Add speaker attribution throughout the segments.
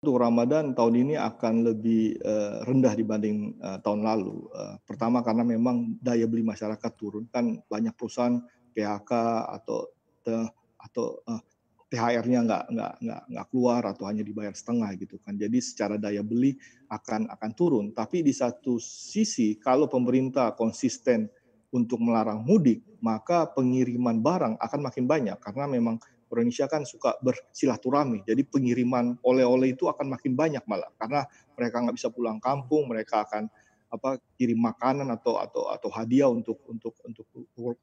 Speaker 1: untuk Ramadan tahun ini akan lebih eh, rendah dibanding eh, tahun lalu. Eh, pertama karena memang daya beli masyarakat turun kan banyak perusahaan PHK atau atau THR-nya nggak nggak nggak nggak keluar atau hanya dibayar setengah gitu kan. Jadi secara daya beli akan akan turun. Tapi di satu sisi kalau pemerintah konsisten untuk melarang mudik, maka pengiriman barang akan makin banyak karena memang Indonesia kan suka bersilaturahmi. Jadi pengiriman oleh-oleh itu akan makin banyak malah karena mereka nggak bisa pulang kampung, mereka akan apa kirim makanan atau atau atau hadiah untuk untuk untuk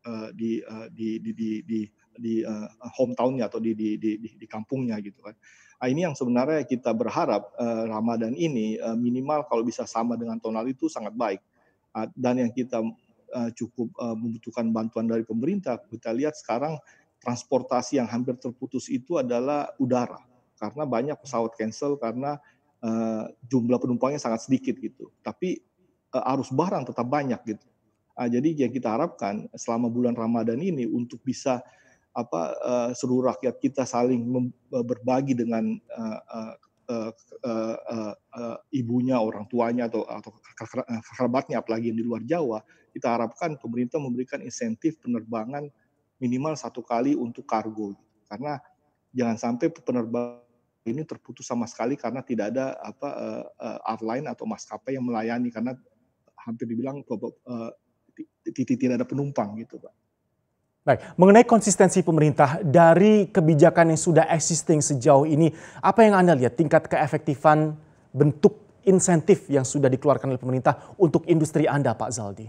Speaker 1: uh, di, uh, di di di di di uh, hometownnya atau di di di di kampungnya gitu kan. Nah, ini yang sebenarnya kita berharap uh, Ramadan ini uh, minimal kalau bisa sama dengan tonal itu sangat baik. Uh, dan yang kita uh, cukup uh, membutuhkan bantuan dari pemerintah, kita lihat sekarang transportasi yang hampir terputus itu adalah udara karena banyak pesawat cancel karena uh, jumlah penumpangnya sangat sedikit gitu. Tapi uh, arus barang tetap banyak gitu. Uh, jadi yang kita harapkan selama bulan Ramadan ini untuk bisa apa uh, seluruh rakyat kita saling berbagi dengan uh, uh, uh, uh, uh, uh, ibunya, orang tuanya atau atau kerabatnya apalagi yang di luar Jawa, kita harapkan pemerintah memberikan insentif penerbangan minimal satu kali untuk kargo karena jangan sampai penerbangan ini terputus sama sekali karena tidak ada apa uh, airline atau maskapai yang melayani karena hampir dibilang eh, tidak ada penumpang gitu pak. Baik, mengenai konsistensi pemerintah dari kebijakan yang sudah existing sejauh ini, apa yang Anda lihat tingkat keefektifan bentuk insentif yang sudah dikeluarkan oleh pemerintah untuk industri Anda, Pak Zaldi?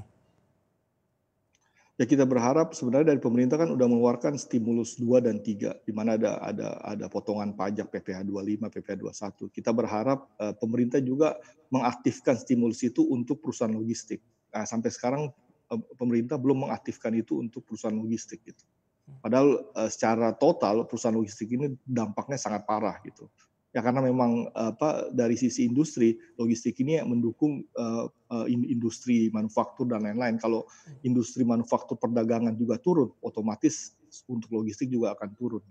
Speaker 1: ya kita berharap sebenarnya dari pemerintah kan sudah mengeluarkan stimulus 2 dan 3 di mana ada ada ada potongan pajak PPh 25, PPh 21. Kita berharap uh, pemerintah juga mengaktifkan stimulus itu untuk perusahaan logistik. Nah, sampai sekarang uh, pemerintah belum mengaktifkan itu untuk perusahaan logistik gitu. Padahal uh, secara total perusahaan logistik ini dampaknya sangat parah gitu ya karena memang apa dari sisi industri logistik ini mendukung uh, industri manufaktur dan lain-lain kalau hmm. industri manufaktur perdagangan juga turun otomatis untuk logistik juga akan turun